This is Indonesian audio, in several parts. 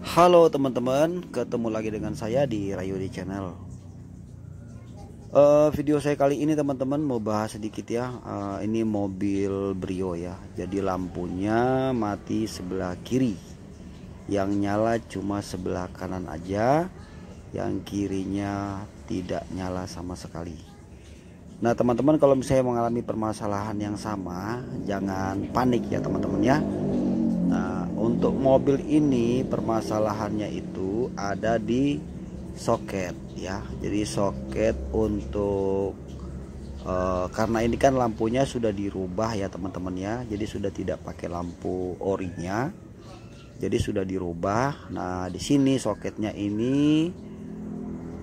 Halo teman-teman, ketemu lagi dengan saya di Rayudi Channel. Uh, video saya kali ini teman-teman mau bahas sedikit ya. Uh, ini mobil Brio ya. Jadi lampunya mati sebelah kiri. Yang nyala cuma sebelah kanan aja. Yang kirinya tidak nyala sama sekali. Nah, teman-teman kalau misalnya mengalami permasalahan yang sama, jangan panik ya teman-teman ya untuk mobil ini permasalahannya itu ada di soket ya. Jadi soket untuk e, karena ini kan lampunya sudah dirubah ya teman-teman ya. Jadi sudah tidak pakai lampu orinya. Jadi sudah dirubah. Nah, di sini soketnya ini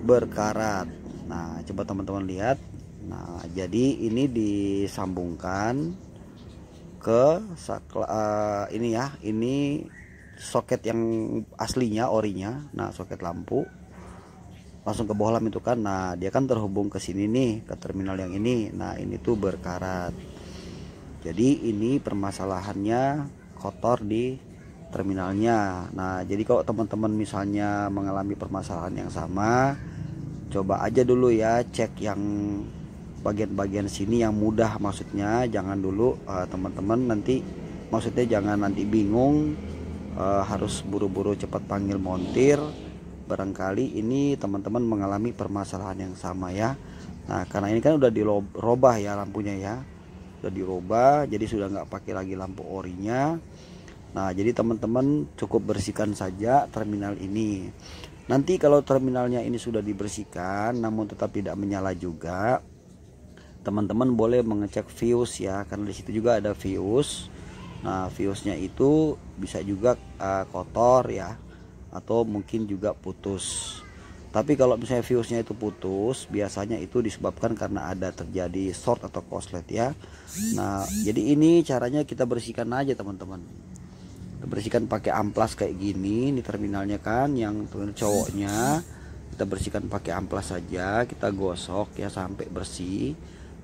berkarat. Nah, coba teman-teman lihat. Nah, jadi ini disambungkan ke sakla, uh, ini ya ini soket yang aslinya orinya nah soket lampu langsung ke bohlam itu kan nah dia kan terhubung ke sini nih ke terminal yang ini nah ini tuh berkarat jadi ini permasalahannya kotor di terminalnya nah jadi kalau teman-teman misalnya mengalami permasalahan yang sama coba aja dulu ya cek yang bagian-bagian sini yang mudah maksudnya jangan dulu eh, teman-teman uh, nanti maksudnya jangan nanti bingung uh, harus buru-buru cepat panggil montir barangkali ini teman-teman mengalami permasalahan yang sama ya nah karena ini kan udah dirobah ya lampunya ya udah dirobah jadi sudah nggak pakai lagi lampu orinya nah jadi teman-teman cukup bersihkan saja terminal ini nanti kalau terminalnya ini sudah dibersihkan namun tetap tidak menyala juga teman-teman boleh mengecek views ya karena di situ juga ada views nah viewsnya itu bisa juga uh, kotor ya atau mungkin juga putus tapi kalau misalnya viewsnya itu putus biasanya itu disebabkan karena ada terjadi short atau korslet ya nah jadi ini caranya kita bersihkan aja teman-teman bersihkan pakai amplas kayak gini di terminalnya kan yang cowoknya kita bersihkan pakai amplas saja kita gosok ya sampai bersih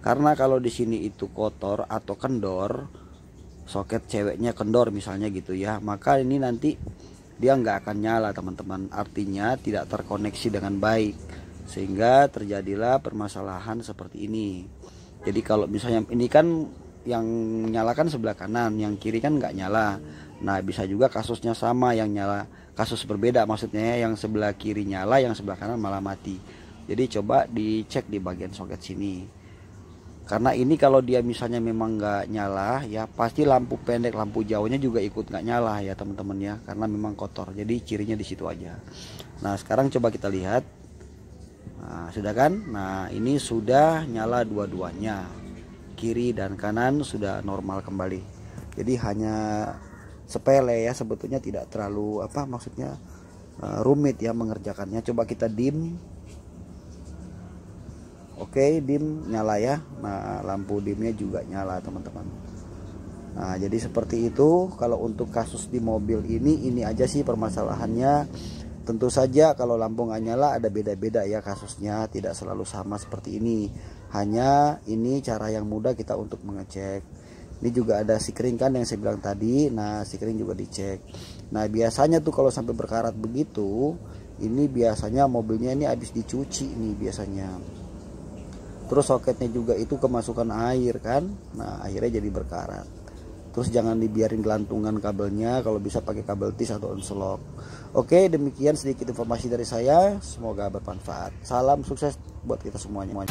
karena kalau di sini itu kotor atau kendor, soket ceweknya kendor misalnya gitu ya, maka ini nanti dia nggak akan nyala teman-teman. Artinya tidak terkoneksi dengan baik sehingga terjadilah permasalahan seperti ini. Jadi kalau misalnya ini kan yang nyalakan sebelah kanan, yang kiri kan nggak nyala. Nah bisa juga kasusnya sama yang nyala kasus berbeda maksudnya yang sebelah kiri nyala, yang sebelah kanan malah mati. Jadi coba dicek di bagian soket sini karena ini kalau dia misalnya memang nggak nyala ya pasti lampu pendek lampu jauhnya juga ikut nggak nyala ya teman-teman ya karena memang kotor jadi cirinya di situ aja nah sekarang coba kita lihat nah, sudah kan nah ini sudah nyala dua-duanya kiri dan kanan sudah normal kembali jadi hanya sepele ya sebetulnya tidak terlalu apa maksudnya eh, rumit ya mengerjakannya coba kita dim Oke, dim nyala ya. Nah, lampu dimnya juga nyala, teman-teman. Nah, jadi seperti itu. Kalau untuk kasus di mobil ini, ini aja sih permasalahannya. Tentu saja kalau lampu nggak nyala ada beda-beda ya kasusnya, tidak selalu sama seperti ini. Hanya ini cara yang mudah kita untuk mengecek. Ini juga ada si kering kan yang saya bilang tadi. Nah, si kering juga dicek. Nah, biasanya tuh kalau sampai berkarat begitu, ini biasanya mobilnya ini habis dicuci nih biasanya terus soketnya juga itu kemasukan air kan nah akhirnya jadi berkarat terus jangan dibiarin gelantungan kabelnya kalau bisa pakai kabel tis atau onselok oke demikian sedikit informasi dari saya semoga bermanfaat salam sukses buat kita semuanya